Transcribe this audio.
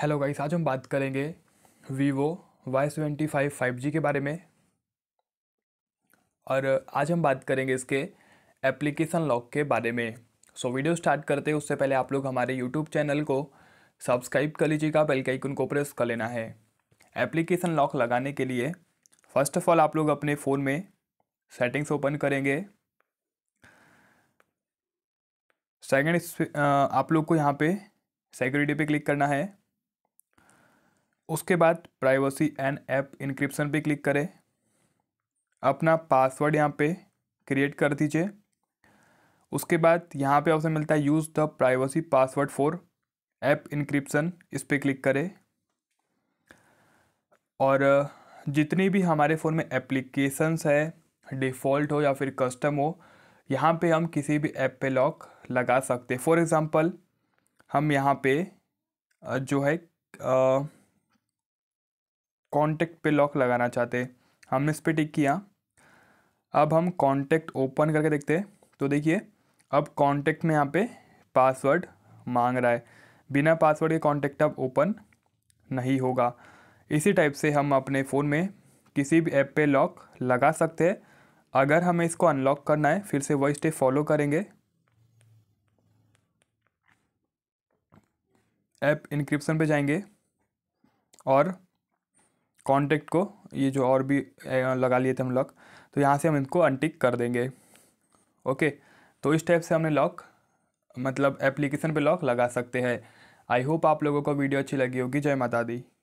hello guys आज हम बात करेंगे Vivo Y seventy five five G के बारे में और आज हम बात करेंगे इसके एप्लीकेशन लॉक के बारे में सो वीडियो स्टार्ट करते हैं उससे पहले आप लोग हमारे यूट्यूब चैनल को सब्सक्राइब कर लीजिएगा बेल के आइकन को प्रेस कर लेना है एप्लीकेशन लॉक लगाने के लिए फ़र्स्ट ऑफ ऑल आप लोग अपने फ़ोन में सेटिंग्स ओपन करेंगे सेकेंड आप लोग को यहाँ पे सिक्योरिटी पे क्लिक करना है उसके बाद प्राइवेसी एंड ऐप इंक्रिप्शन पे क्लिक करें अपना पासवर्ड यहाँ पे क्रिएट कर दीजिए उसके बाद यहाँ पे ऑप्शन मिलता है use the privacy password for app encryption इस पर क्लिक करें और जितनी भी हमारे फ़ोन में एप्लीकेशंस है डिफ़ॉल्ट हो या फिर कस्टम हो यहाँ पे हम किसी भी ऐप पे लॉक लगा सकते फॉर एग्ज़ाम्पल हम यहाँ पे जो है आ, कॉन्टेक्ट पे लॉक लगाना चाहते हमने इस पर टिक किया अब हम कॉन्टेक्ट ओपन करके देखते हैं तो देखिए अब कॉन्टेक्ट में यहाँ पे पासवर्ड मांग रहा है बिना पासवर्ड के कॉन्टेक्ट अब ओपन नहीं होगा इसी टाइप से हम अपने फ़ोन में किसी भी ऐप पे लॉक लगा सकते हैं अगर हमें इसको अनलॉक करना है फिर से वही स्टेप फॉलो करेंगे ऐप इंक्रिप्शन पे जाएंगे और कॉन्टेक्ट को ये जो और भी लगा लिए थे हम लॉक तो यहाँ से हम इनको अनटिक कर देंगे ओके तो इस टाइप से हमने लॉक मतलब एप्लीकेशन पे लॉक लगा सकते हैं आई होप आप लोगों को वीडियो अच्छी लगी होगी जय माता दी